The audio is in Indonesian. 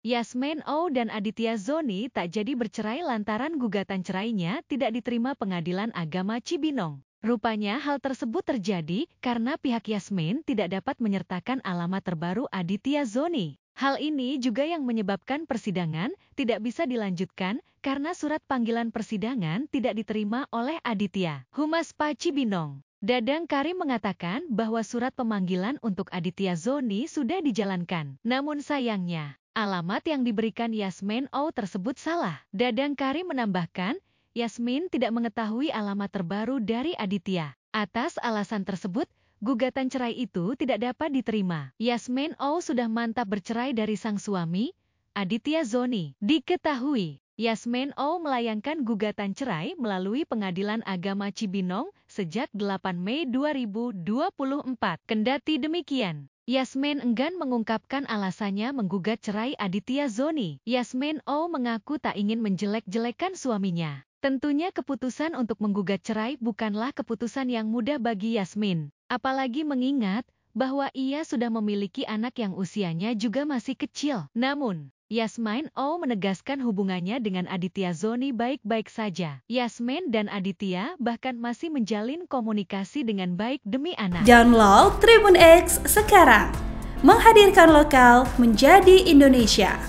Yasmin O oh dan Aditya Zoni tak jadi bercerai lantaran gugatan cerainya tidak diterima pengadilan agama Cibinong. Rupanya hal tersebut terjadi karena pihak Yasmin tidak dapat menyertakan alamat terbaru Aditya Zoni. Hal ini juga yang menyebabkan persidangan tidak bisa dilanjutkan karena surat panggilan persidangan tidak diterima oleh Aditya. Humas Paci Binong Dadang Karim mengatakan bahwa surat pemanggilan untuk Aditya Zoni sudah dijalankan. Namun sayangnya, Alamat yang diberikan Yasmin O tersebut salah. Dadang Kari menambahkan, Yasmin tidak mengetahui alamat terbaru dari Aditya. Atas alasan tersebut, gugatan cerai itu tidak dapat diterima. Yasmin O sudah mantap bercerai dari sang suami, Aditya Zoni. Diketahui, Yasmin O melayangkan gugatan cerai melalui Pengadilan Agama Cibinong sejak 8 Mei 2024. Kendati demikian, Yasmin enggan mengungkapkan alasannya menggugat cerai Aditya Zoni. Yasmin O oh mengaku tak ingin menjelek-jelekan suaminya. Tentunya keputusan untuk menggugat cerai bukanlah keputusan yang mudah bagi Yasmin. Apalagi mengingat bahwa ia sudah memiliki anak yang usianya juga masih kecil. Namun, Yasmin O oh menegaskan hubungannya dengan Aditya Zoni baik-baik saja. Yasmin dan Aditya bahkan masih menjalin komunikasi dengan baik demi anak. Download Tribun X sekarang. Menghadirkan lokal menjadi Indonesia.